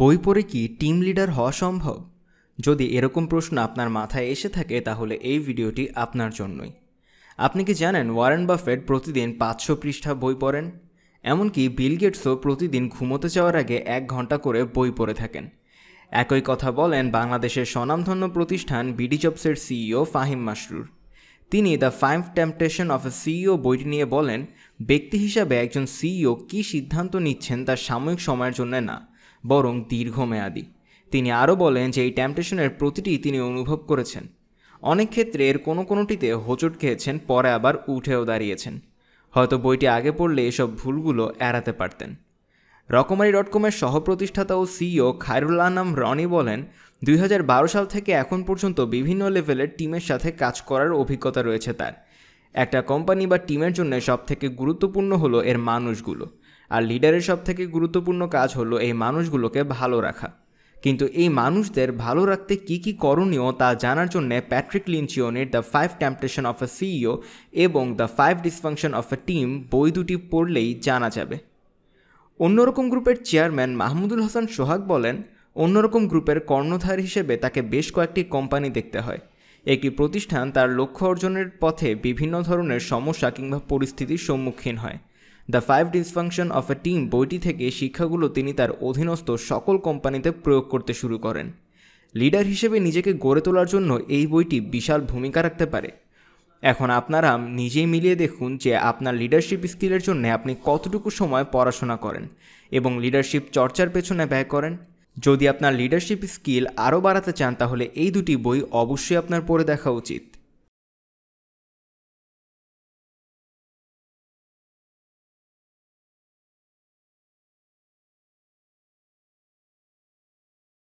বই পড়ে কি টিম লিডার হওয়া সম্ভব যদি এরকম প্রশ্ন আপনার মাথায় এসে থাকে তাহলে এই ভিডিওটি আপনার জন্যই আপনি কি জানেন ওয়ারেন বাফেট প্রতিদিন পাঁচশো পৃষ্ঠা বই পড়েন এমনকি বিল গেটসও প্রতিদিন ঘুমোতে যাওয়ার আগে এক ঘন্টা করে বই পড়ে থাকেন একই কথা বলেন বাংলাদেশের স্বনামধন্য প্রতিষ্ঠান বিডি জবসের সিইও ফাহিম মাসরুর তিনি the five temptation of a CEO বইটি নিয়ে বলেন ব্যক্তি হিসাবে একজন সিইও কি সিদ্ধান্ত নিচ্ছেন তার সাময়িক সময়ের জন্য না বরং দীর্ঘমেয়াদী তিনি আরও বলেন যে এই ট্যাম্পটেশনের প্রতিটি তিনি অনুভব করেছেন অনেক ক্ষেত্রে এর কোনো কোনোটিতে হোঁচট খেয়েছেন পরে আবার উঠেও দাঁড়িয়েছেন হয়তো বইটি আগে পড়লে এসব ভুলগুলো এড়াতে পারতেন রকমারি ডট কমের সহপ্রতিষ্ঠাতা ও সিইও e খায়রুল আনাম রনি বলেন দুই সাল থেকে এখন পর্যন্ত বিভিন্ন লেভেলের টিমের সাথে কাজ করার অভিজ্ঞতা রয়েছে তার একটা কোম্পানি বা টিমের জন্য সবথেকে গুরুত্বপূর্ণ হলো এর মানুষগুলো আর লিডারের সব থেকে গুরুত্বপূর্ণ কাজ হলো এই মানুষগুলোকে ভালো রাখা কিন্তু এই মানুষদের ভালো রাখতে কি কি করণীয় তা জানার জন্যে প্যাট্রিক লিঞ্চিওনের the five temptation of a CEO এবং the five dysfunction of a team বই দুটি পড়লেই জানা যাবে অন্যরকম গ্রুপের চেয়ারম্যান মাহমুদুল হাসান সোহাগ বলেন অন্যরকম গ্রুপের কর্ণধার হিসেবে তাকে বেশ কয়েকটি কোম্পানি দেখতে হয় একটি প্রতিষ্ঠান তার লক্ষ্য অর্জনের পথে বিভিন্ন ধরনের সমস্যা কিংবা পরিস্থিতির সম্মুখীন হয় the five dysfunction of a team বইটি থেকে শিক্ষাগুলো তিনি তার অধীনস্থ সকল কোম্পানিতে প্রয়োগ করতে শুরু করেন লিডার হিসেবে নিজেকে গড়ে তোলার জন্য এই বইটি বিশাল ভূমিকা রাখতে পারে এখন আপনারা নিজেই মিলিয়ে দেখুন যে আপনার লিডারশিপ স্কিলের জন্য আপনি কতটুকু সময় পড়াশোনা করেন এবং লিডারশিপ চর্চার পেছনে ব্যয় করেন যদি আপনার লিডারশিপ স্কিল আরও বাড়াতে চান তাহলে এই দুটি বই অবশ্যই আপনার পড়ে দেখা উচিত